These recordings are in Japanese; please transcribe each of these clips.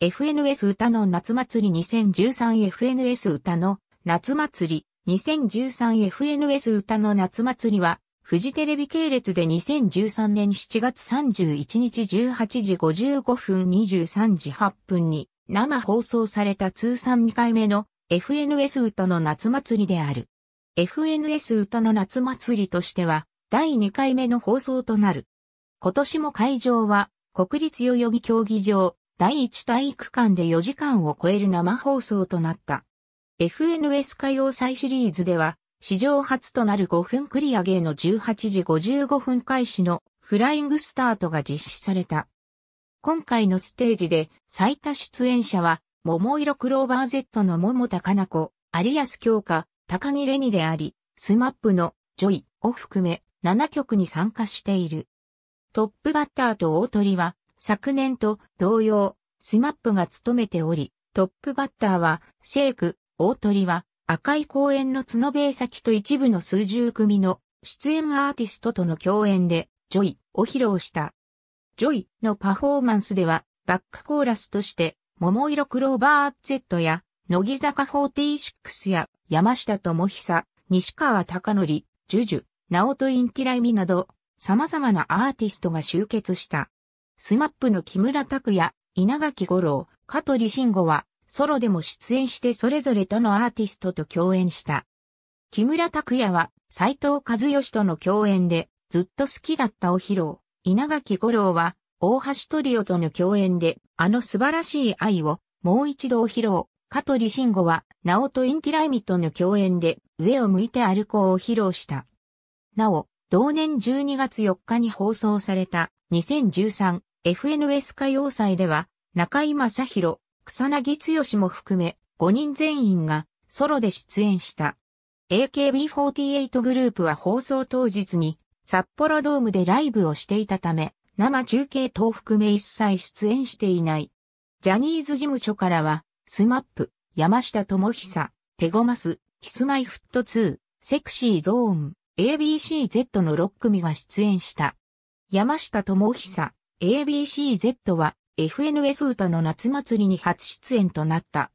FNS 歌の夏祭り 2013FNS 歌の夏祭り 2013FNS 歌の夏祭りは、フジテレビ系列で2013年7月31日18時55分23時8分に生放送された通算2回目の FNS 歌の夏祭りである。FNS 歌の夏祭りとしては第2回目の放送となる。今年も会場は国立代々木競技場第一体育館で4時間を超える生放送となった。FNS 歌謡祭シリーズでは、史上初となる5分繰り上げの18時55分開始のフライングスタートが実施された。今回のステージで最多出演者は、桃色クローバー Z の桃高菜子、有安京香、高木レニであり、スマップのジョイを含め7曲に参加している。トップバッターと大鳥は昨年と同様、スマップが務めており、トップバッターは、シェイク、大鳥は、赤い公園の角部先と一部の数十組の出演アーティストとの共演で、ジョイを披露した。ジョイのパフォーマンスでは、バックコーラスとして、桃色クローバー Z や、乃木坂46や、山下智久、西川貴則、ジュジュ、直人インティライミなど、様々なアーティストが集結した。スマップの木村拓也、稲垣五郎、香取慎吾は、ソロでも出演してそれぞれとのアーティストと共演した。木村拓也は、斎藤和義との共演で、ずっと好きだったお披露。稲垣五郎は、大橋トリオとの共演で、あの素晴らしい愛を、もう一度お披露。香取慎吾は、直とインティライミとの共演で、上を向いて歩こうを披露した。なお、同年12月4日に放送された、2013 FNS 歌謡祭では、中井正宏、草薙剛も含め、5人全員がソロで出演した。AKB48 グループは放送当日に札幌ドームでライブをしていたため、生中継等含め一切出演していない。ジャニーズ事務所からは、スマップ、山下智久、テゴマス、キスマイフット2、セクシーゾーン、ABCZ の6組が出演した。山下智久、ABCZ は FNS 歌の夏祭りに初出演となった。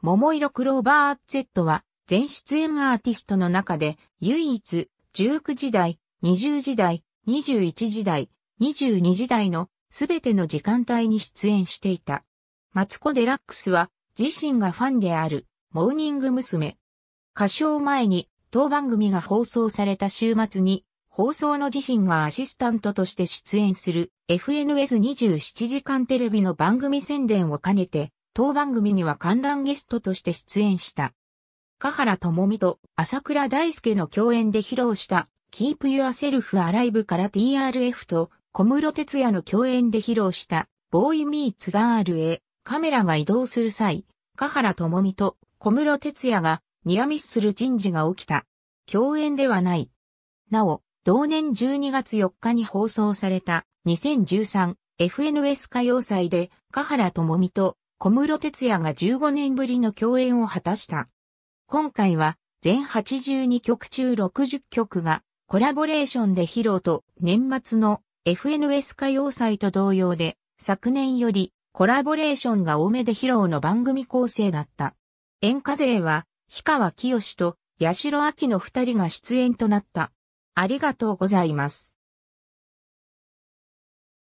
桃色クローバー Z は全出演アーティストの中で唯一19時代、20時代、21時代、22時代のすべての時間帯に出演していた。マツコ・デラックスは自身がファンであるモーニング娘。歌唱前に当番組が放送された週末に放送の自身がアシスタントとして出演する FNS27 時間テレビの番組宣伝を兼ねて、当番組には観覧ゲストとして出演した。香原智美と朝倉大輔の共演で披露した Keep Yourself Alive から TRF と小室哲也の共演で披露したボーイミーツガールへカメラが移動する際、香原智美と小室哲也がニアミスする人事が起きた。共演ではない。なお、同年12月4日に放送された 2013FNS 歌謡祭で、香原智美と小室哲也が15年ぶりの共演を果たした。今回は、全82曲中60曲が、コラボレーションで披露と、年末の FNS 歌謡祭と同様で、昨年よりコラボレーションが多めで披露の番組構成だった。演歌勢は、氷川清と八代秋の二人が出演となった。ありがとうございます。